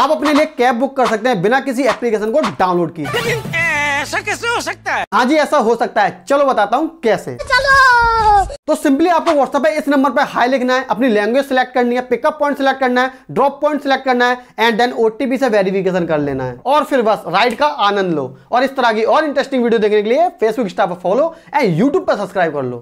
आप अपने लिए कैब बुक कर सकते हैं बिना किसी एप्लीकेशन को डाउनलोड किए ऐसा कैसे हो सकता है हाँ जी ऐसा हो सकता है चलो बताता हूँ कैसे चलो तो सिंपली आपको व्हाट्सएप इस नंबर पर हाई लिखना है अपनी लैंग्वेज सिलेक्ट करनी है पिकअप पॉइंट सिलेक्ट करना है ड्रॉप पॉइंट सिलेक्ट करना है एंड देन ओटीपी से वेरिफिकेशन कर लेना है और फिर बस राइड का आनंद लो और इस तरह की और इंटरेस्टिंग वीडियो देखने के लिए फेसबुक इंस्टा पर फॉलो एंड यूट्यूब पर सब्सक्राइब कर लो